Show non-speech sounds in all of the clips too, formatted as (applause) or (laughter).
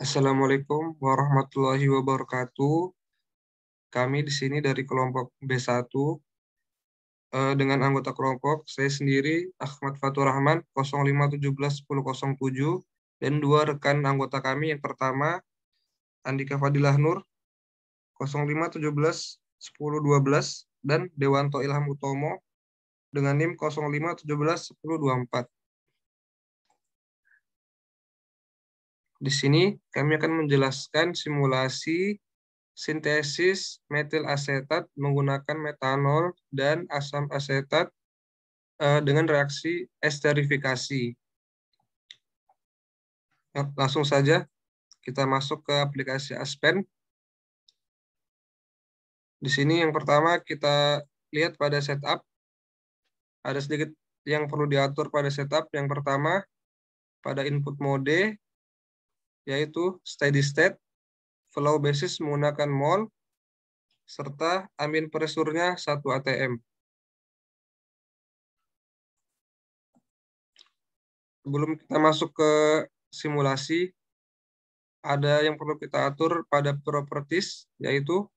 Assalamualaikum warahmatullahi wabarakatuh. Kami di sini dari kelompok B1 eh, dengan anggota kelompok saya sendiri Ahmad Fatur Rahman 05171007 dan dua rekan anggota kami yang pertama Andika Fadilah Nur 0517 dan Dewanto Ilham Utomo dengan NIM 0517 1024. Di sini kami akan menjelaskan simulasi sintesis metil asetat menggunakan metanol dan asam asetat eh, dengan reaksi esterifikasi. Nah, langsung saja kita masuk ke aplikasi Aspen. Di sini yang pertama kita lihat pada setup. Ada sedikit yang perlu diatur pada setup. Yang pertama, pada input mode, yaitu steady state, flow basis menggunakan mol, serta amin presurnya 1 ATM. Sebelum kita masuk ke simulasi, ada yang perlu kita atur pada properties, yaitu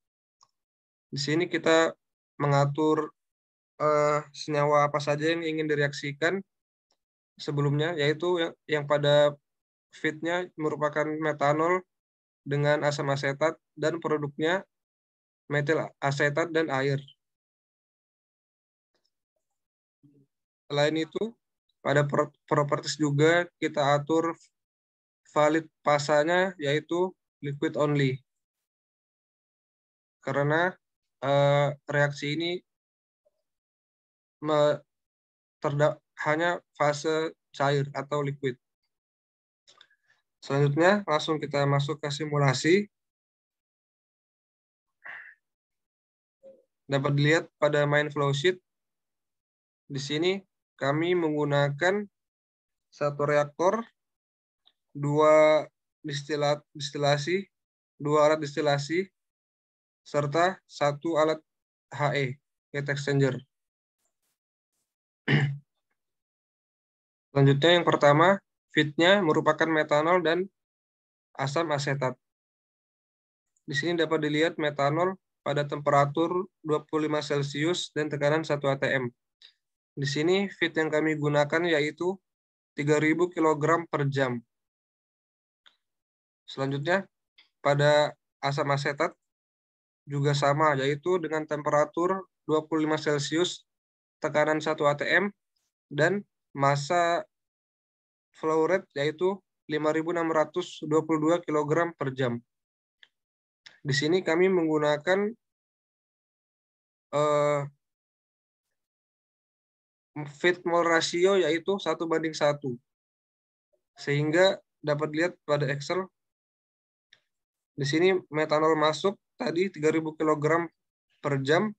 di sini kita mengatur eh, senyawa apa saja yang ingin direaksikan sebelumnya, yaitu yang pada Fitnya merupakan metanol dengan asam asetat dan produknya metil asetat dan air. Selain itu, pada properties juga kita atur valid pasanya yaitu liquid only. Karena uh, reaksi ini terda, hanya fase cair atau liquid. Selanjutnya langsung kita masuk ke simulasi. Dapat dilihat pada main flow sheet. Di sini kami menggunakan satu reaktor, dua distilat distilasi, dua alat distilasi, serta satu alat HE, heat exchanger. (clears throat) Selanjutnya yang pertama Fitnya merupakan metanol dan asam asetat. Di sini dapat dilihat metanol pada temperatur 25 Celcius dan tekanan 1 atm. Di sini fit yang kami gunakan yaitu 3000 kg per jam. Selanjutnya, pada asam asetat juga sama, yaitu dengan temperatur 25 Celcius, tekanan 1 atm, dan massa flow rate yaitu 5.622 kg per jam. Di sini kami menggunakan uh, eh, fit mol ratio yaitu 1 banding 1. sehingga dapat dilihat pada Excel. Di sini metanol masuk tadi 3.000 kg per jam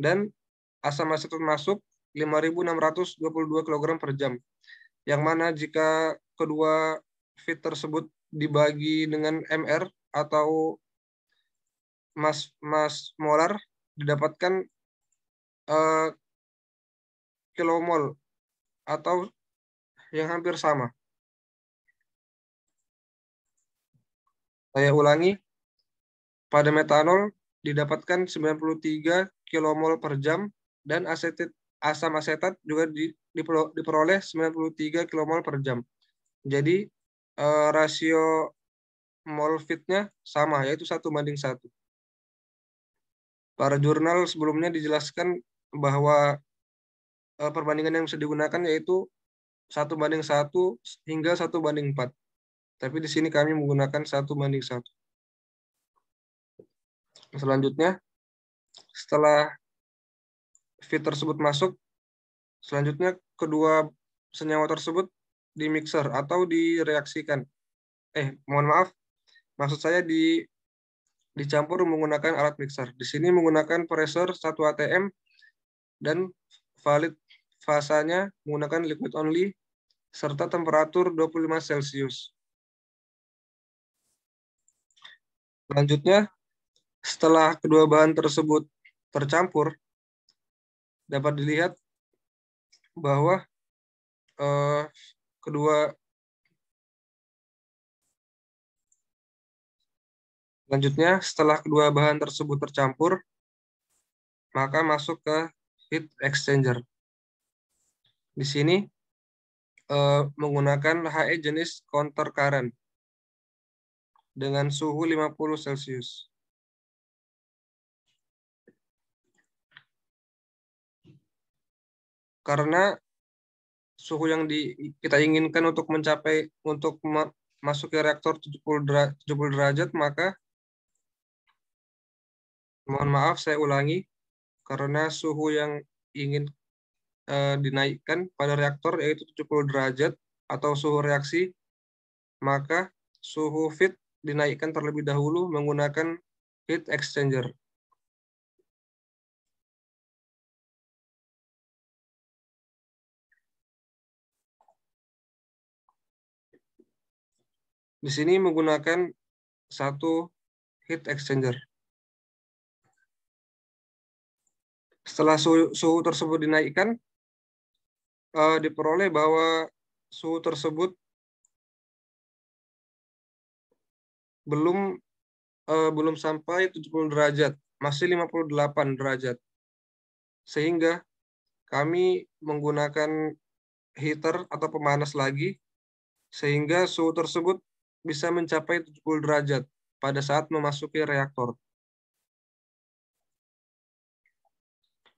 dan asam asetat masuk 5.622 kg per jam yang mana jika kedua fit tersebut dibagi dengan MR atau mas mas molar didapatkan uh, kilomol atau yang hampir sama. Saya ulangi, pada metanol didapatkan 93 kilomol per jam dan asetit asam asetat juga di, dipero, diperoleh 93 kilomol per jam. Jadi eh, rasio mol fitnya sama, yaitu satu banding satu. Para jurnal sebelumnya dijelaskan bahwa eh, perbandingan yang bisa digunakan yaitu satu banding satu hingga satu banding 4. Tapi di sini kami menggunakan satu banding satu. Selanjutnya, setelah Fit tersebut masuk, selanjutnya kedua senyawa tersebut dimixer atau direaksikan. Eh, mohon maaf, maksud saya di dicampur menggunakan alat mixer. Di sini menggunakan pressure 1 ATM dan valid fasanya menggunakan liquid only serta temperatur 25 Celcius. Selanjutnya, setelah kedua bahan tersebut tercampur, dapat dilihat bahwa uh, kedua selanjutnya setelah kedua bahan tersebut tercampur maka masuk ke heat exchanger. Di sini uh, menggunakan HE jenis counter current dengan suhu 50 Celcius. karena suhu yang di, kita inginkan untuk mencapai untuk masuk ke reaktor 70 derajat, 70 derajat maka mohon maaf saya ulangi karena suhu yang ingin e, dinaikkan pada reaktor yaitu 70 derajat atau suhu reaksi maka suhu fit dinaikkan terlebih dahulu menggunakan heat exchanger. Di sini menggunakan satu heat exchanger. Setelah suhu, suhu tersebut dinaikkan, uh, diperoleh bahwa suhu tersebut belum uh, belum sampai 70 derajat, masih 58 derajat. Sehingga kami menggunakan heater atau pemanas lagi sehingga suhu tersebut bisa mencapai 70 derajat pada saat memasuki reaktor.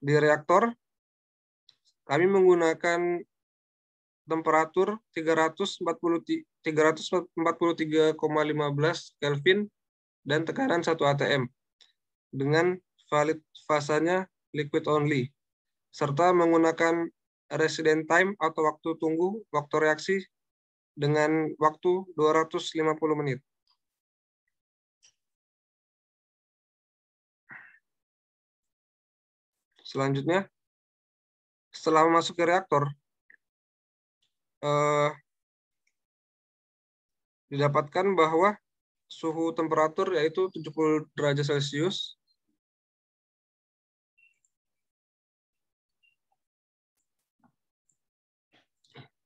Di reaktor, kami menggunakan temperatur 343,15 Kelvin dan tekanan 1 atm dengan valid fasanya liquid only serta menggunakan resident time atau waktu tunggu waktu reaksi dengan waktu 250 menit. Selanjutnya, setelah masuk ke reaktor, eh, didapatkan bahwa suhu temperatur yaitu 70 derajat Celcius.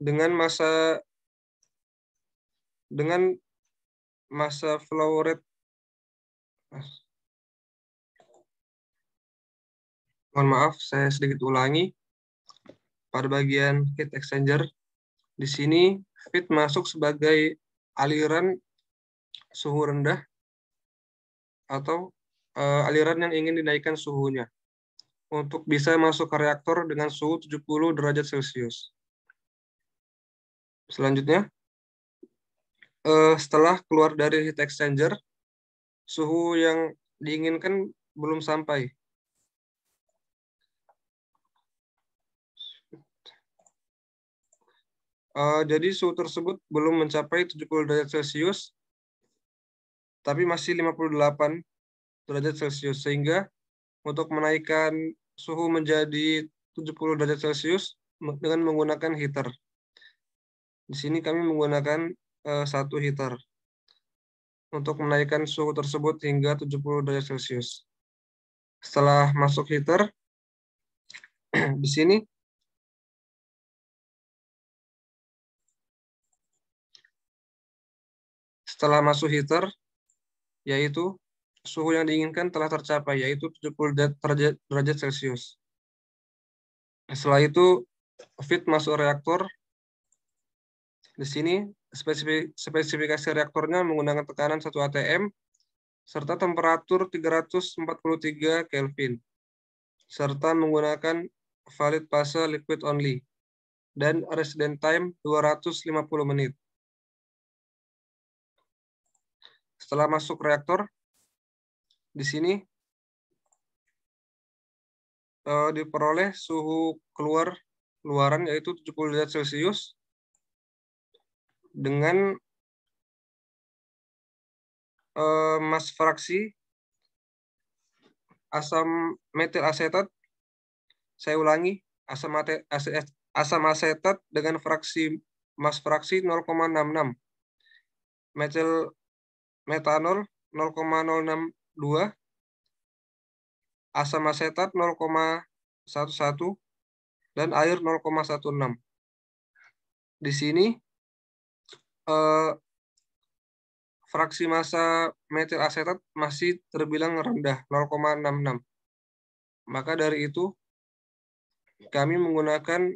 Dengan masa dengan masa flow rate mohon maaf saya sedikit ulangi pada bagian heat exchanger di sini fit masuk sebagai aliran suhu rendah atau uh, aliran yang ingin dinaikkan suhunya untuk bisa masuk ke reaktor dengan suhu 70 derajat Celcius. Selanjutnya, uh, setelah keluar dari heat exchanger, suhu yang diinginkan belum sampai. Uh, jadi suhu tersebut belum mencapai 70 derajat Celcius, tapi masih 58 derajat Celcius. Sehingga untuk menaikkan suhu menjadi 70 derajat Celcius dengan menggunakan heater. Di sini kami menggunakan Eh, satu heater untuk menaikkan suhu tersebut hingga 70 derajat Celcius. Setelah masuk heater, (clears throat) di sini setelah masuk heater, yaitu suhu yang diinginkan telah tercapai, yaitu 70 derajat Celcius. Setelah itu, fit masuk reaktor. Di sini spesifikasi reaktornya menggunakan tekanan 1 atm serta temperatur 343 Kelvin serta menggunakan valid fase liquid only dan resident time 250 menit. Setelah masuk reaktor, di sini eh, diperoleh suhu keluar luaran yaitu 70 derajat Celcius dengan eh, mas fraksi asam metil asetat. Saya ulangi, asam, asa eh, asam asetat dengan fraksi mas fraksi 0,66. Metil metanol 0,062. Asam asetat 0,11 dan air 0,16. Di sini eh, fraksi massa metil asetat masih terbilang rendah 0,66. Maka dari itu kami menggunakan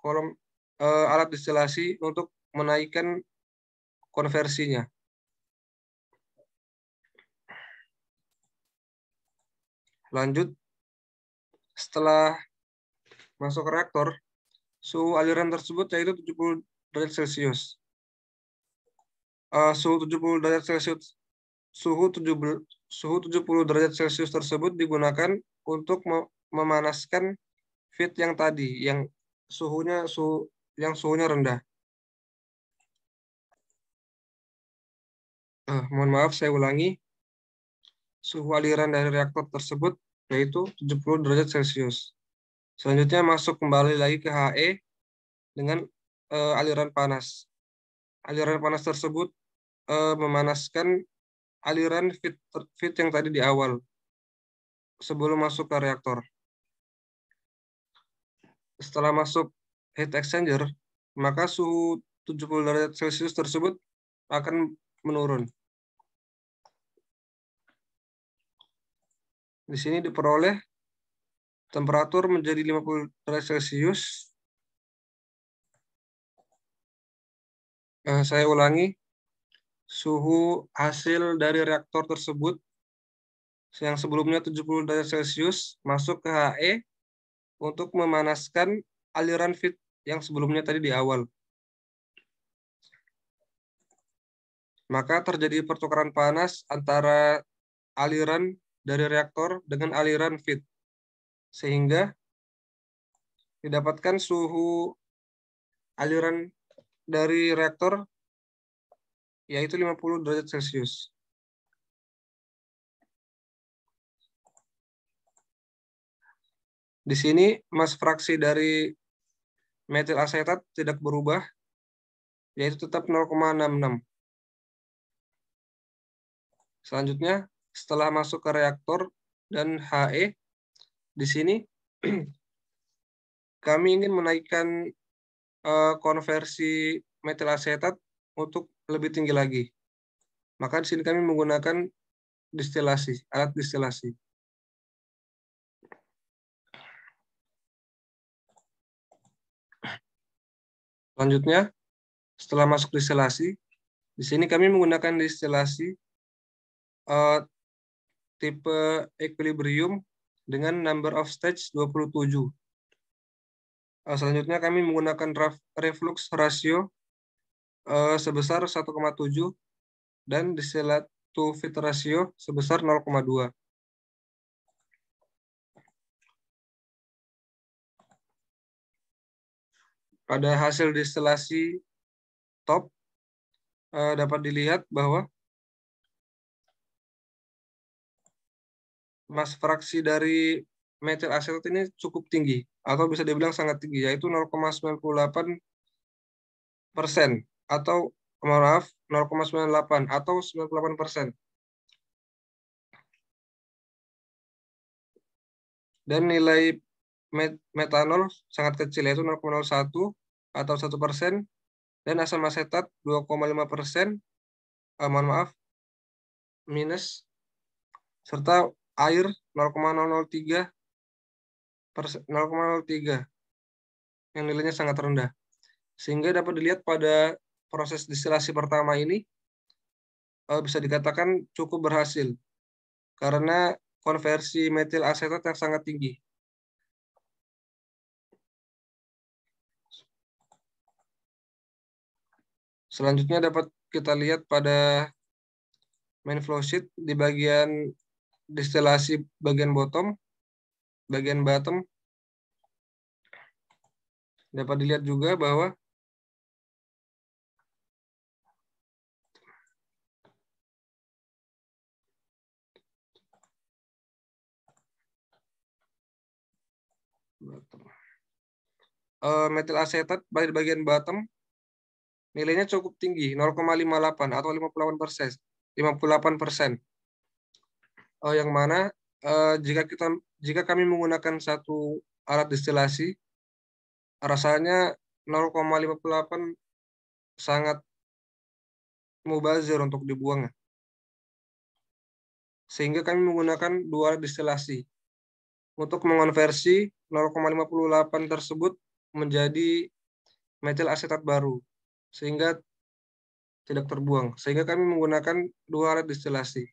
kolom eh, alat distilasi untuk menaikkan konversinya. Lanjut setelah masuk reaktor, suhu aliran tersebut yaitu 70 derajat Celcius uh, suhu 70 derajat Celcius suhu 70 suhu 70 derajat Celcius tersebut digunakan untuk memanaskan fit yang tadi yang suhunya suhu yang suhunya rendah. Uh, mohon maaf saya ulangi. Suhu aliran dari reaktor tersebut yaitu 70 derajat Celcius. Selanjutnya masuk kembali lagi ke HE dengan uh, aliran panas. Aliran panas tersebut Eh, memanaskan aliran fit, fit yang tadi di awal sebelum masuk ke reaktor. Setelah masuk heat exchanger, maka suhu 70 derajat Celcius tersebut akan menurun. Di sini diperoleh temperatur menjadi 50 derajat Celcius. Eh, saya ulangi, suhu hasil dari reaktor tersebut yang sebelumnya 70 derajat Celcius masuk ke HE untuk memanaskan aliran feed yang sebelumnya tadi di awal. Maka terjadi pertukaran panas antara aliran dari reaktor dengan aliran feed Sehingga didapatkan suhu aliran dari reaktor yaitu 50 derajat Celcius. Di sini mas fraksi dari metil asetat tidak berubah, yaitu tetap 0,66. Selanjutnya, setelah masuk ke reaktor dan HE, di sini (clears throat) kami ingin menaikkan eh, konversi metil asetat untuk lebih tinggi lagi. Maka di sini kami menggunakan distilasi, alat distilasi. Selanjutnya, setelah masuk distilasi, di sini kami menggunakan distilasi uh, tipe equilibrium dengan number of stage 27. Uh, selanjutnya kami menggunakan reflux ratio uh, sebesar 1,7 dan disilat to fit ratio sebesar 0,2. Pada hasil distilasi top eh, dapat dilihat bahwa mas fraksi dari metil asetat ini cukup tinggi atau bisa dibilang sangat tinggi yaitu 0,98 persen atau maaf 0,98 atau 98 persen. Dan nilai metanol sangat kecil yaitu 0,01 atau 1 persen dan asam asetat 2,5 persen, eh, mohon maaf, minus, serta air 0,003 0,03 yang nilainya sangat rendah. Sehingga dapat dilihat pada proses distilasi pertama ini uh, bisa dikatakan cukup berhasil karena konversi metil asetat yang sangat tinggi. Selanjutnya dapat kita lihat pada main flow sheet di bagian distilasi bagian bottom, bagian bottom. Dapat dilihat juga bahwa uh, metil asetat pada bagian bottom nilainya cukup tinggi 0,58 atau 58 persen 58 persen uh, yang mana uh, jika kita jika kami menggunakan satu alat distilasi rasanya 0,58 sangat mubazir untuk dibuang sehingga kami menggunakan dua alat destilasi untuk mengonversi 0,58 tersebut menjadi metil asetat baru sehingga tidak terbuang. Sehingga kami menggunakan dua alat distilasi.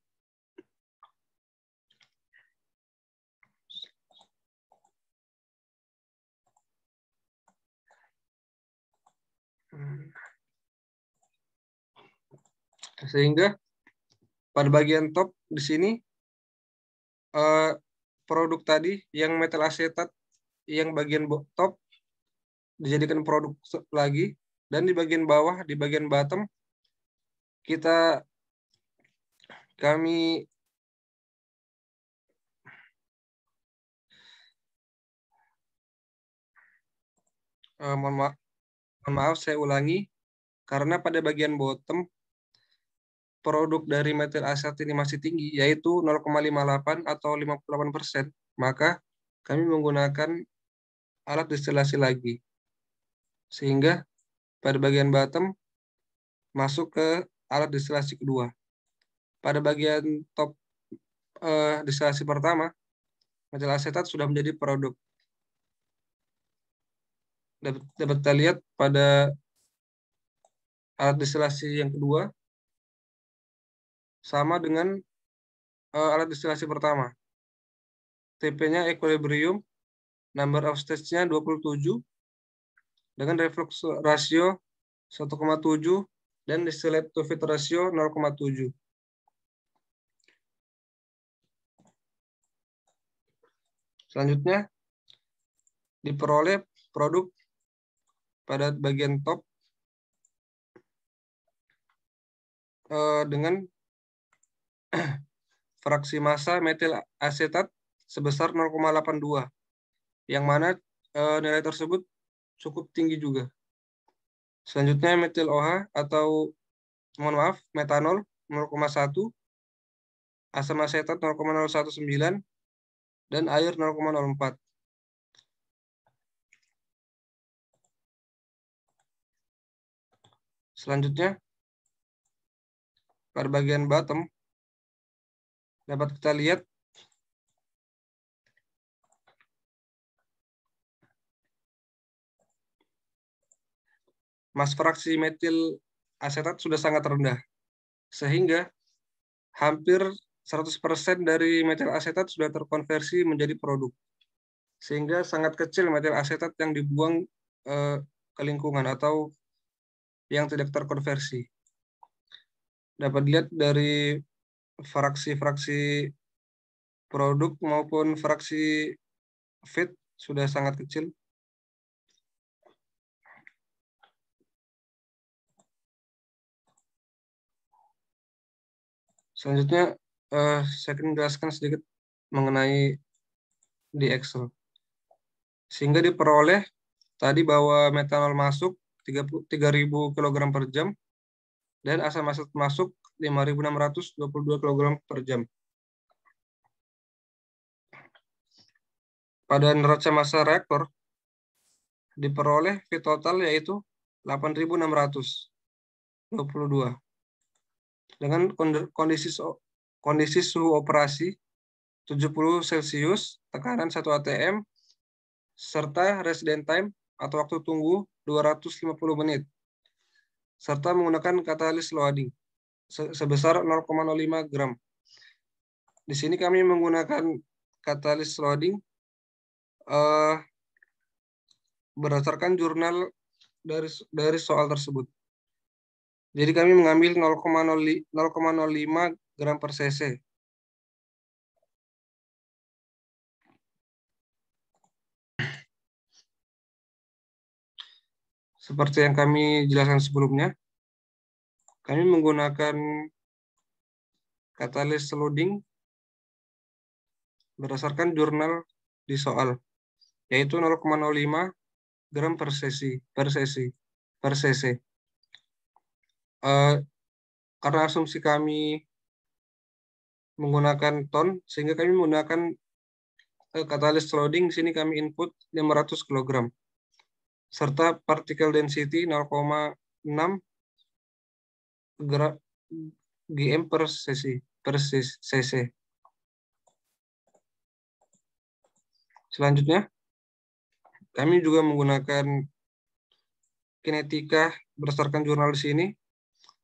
Hmm. Sehingga pada bagian top di sini eh, produk tadi yang metal asetat yang bagian top dijadikan produk lagi dan di bagian bawah di bagian bottom kita kami eh, mohon, ma mohon maaf saya ulangi karena pada bagian bottom produk dari metil aset ini masih tinggi yaitu 0,58 atau 58 persen maka kami menggunakan alat distilasi lagi sehingga pada bagian bottom masuk ke alat distilasi kedua. Pada bagian top eh, destilasi pertama, metil asetat sudah menjadi produk. Dapat, dapat kita lihat pada alat distilasi yang kedua sama dengan eh, alat distilasi pertama. TP-nya equilibrium, number of stage-nya 27, dengan reflux rasio 1,7 dan distillate to fit rasio 0,7. Selanjutnya, diperoleh produk pada bagian top eh, dengan (clears throat) fraksi massa metil asetat sebesar 0,82 yang mana eh, nilai tersebut cukup tinggi juga. Selanjutnya metil OH atau mohon maaf metanol 0,1, asam asetat 0,019 dan air 0,04. Selanjutnya pada bagian bottom dapat kita lihat mas fraksi metil asetat sudah sangat rendah. Sehingga hampir 100% dari metil asetat sudah terkonversi menjadi produk. Sehingga sangat kecil metil asetat yang dibuang eh, ke lingkungan atau yang tidak terkonversi. Dapat dilihat dari fraksi-fraksi produk maupun fraksi fit sudah sangat kecil Selanjutnya uh, saya akan jelaskan sedikit mengenai di Excel. Sehingga diperoleh tadi bahwa metanol masuk 3.000 kg per jam dan asam asid masuk 5.622 kg per jam. Pada neraca massa reaktor diperoleh V total yaitu 8.622 dengan kondisi kondisi suhu operasi 70 Celcius, tekanan 1 ATM, serta resident time atau waktu tunggu 250 menit, serta menggunakan katalis loading sebesar 0,05 gram. Di sini kami menggunakan katalis loading uh, berdasarkan jurnal dari dari soal tersebut. Jadi kami mengambil 0,05 gram per cc. Seperti yang kami jelaskan sebelumnya, kami menggunakan katalis loading berdasarkan jurnal di soal, yaitu 0,05 gram per sesi, per sesi, per cc. Eh, karena asumsi kami menggunakan ton, sehingga kami menggunakan uh, katalis loading. Di sini kami input 500 kg, serta partikel density 0,6 gm per cc. per cc. Selanjutnya, kami juga menggunakan kinetika berdasarkan jurnal di sini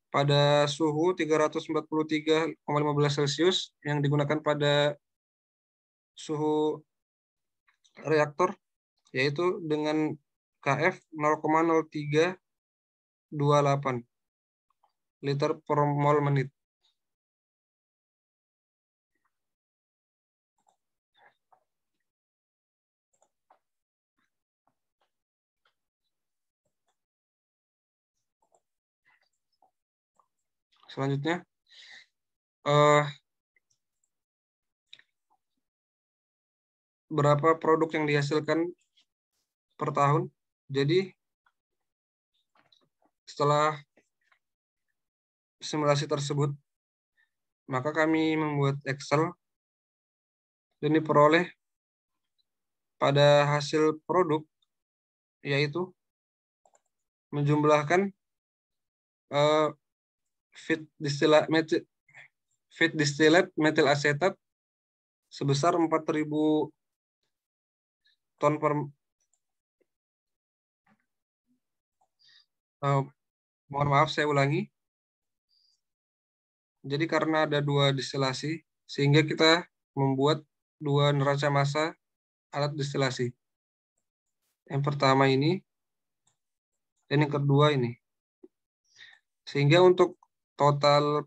pada suhu 343,15 Celcius yang digunakan pada suhu reaktor yaitu dengan KF 0,0328 liter per mol menit. selanjutnya. Uh, berapa produk yang dihasilkan per tahun. Jadi setelah simulasi tersebut, maka kami membuat Excel dan diperoleh pada hasil produk yaitu menjumlahkan eh, fit distilat metil fit distilat metil asetat sebesar 4000 ton per uh, mohon maaf saya ulangi jadi karena ada dua distilasi sehingga kita membuat dua neraca massa alat distilasi yang pertama ini dan yang kedua ini sehingga untuk total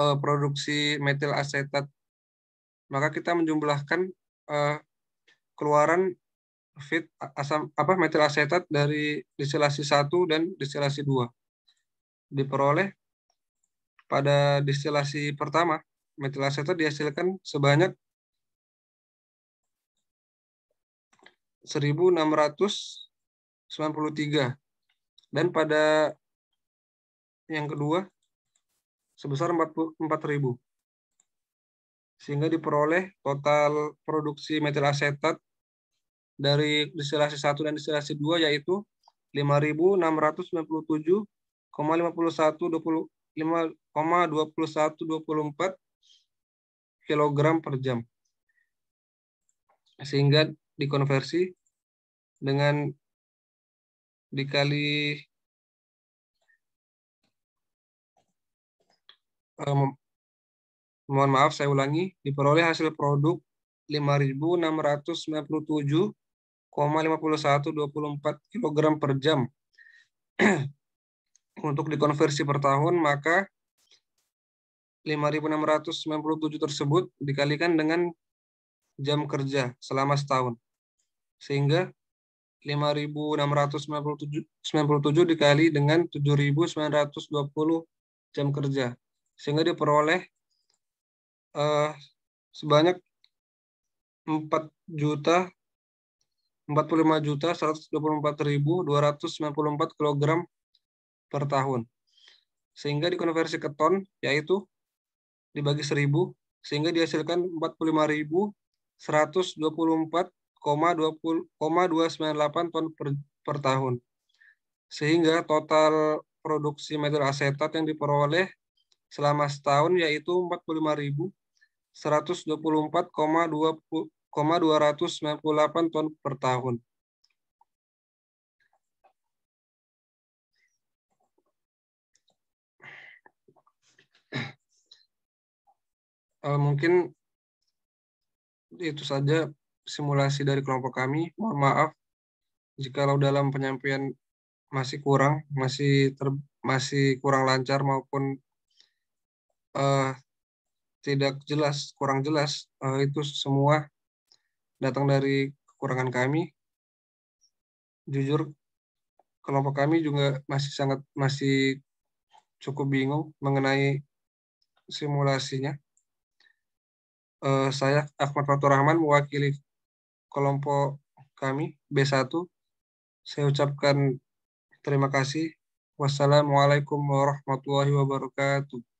uh, produksi metil asetat maka kita menjumlahkan uh, keluaran fit asam apa metil asetat dari distilasi 1 dan distilasi 2 diperoleh pada distilasi pertama metil asetat dihasilkan sebanyak 1693 dan pada yang kedua sebesar 44.000. Sehingga diperoleh total produksi metil asetat dari distilasi 1 dan distilasi 2 yaitu 5.697,51 kg per jam. Sehingga dikonversi dengan dikali mohon maaf saya ulangi, diperoleh hasil produk 5.697,5124 kg per jam. (clears throat) Untuk dikonversi per tahun, maka 5.697 tersebut dikalikan dengan jam kerja selama setahun. Sehingga 5.697 dikali dengan 7.920 jam kerja sehingga diperoleh uh, sebanyak 4 juta 45 juta 124.294 kg per tahun. Sehingga dikonversi ke ton yaitu dibagi 1000 sehingga dihasilkan 45.124,29 ton per, per tahun. Sehingga total produksi metil asetat yang diperoleh selama setahun yaitu 45.124,298 ton per tahun. (clears throat) Eh, mungkin itu saja simulasi dari kelompok kami. Mohon maaf jika dalam penyampaian masih kurang, masih ter, masih kurang lancar maupun uh, tidak jelas, kurang jelas. Uh, itu semua datang dari kekurangan kami. Jujur, kelompok kami juga masih sangat masih cukup bingung mengenai simulasinya. Uh, saya Ahmad Fatur Rahman mewakili kelompok kami B1. Saya ucapkan terima kasih. Wassalamualaikum warahmatullahi wabarakatuh.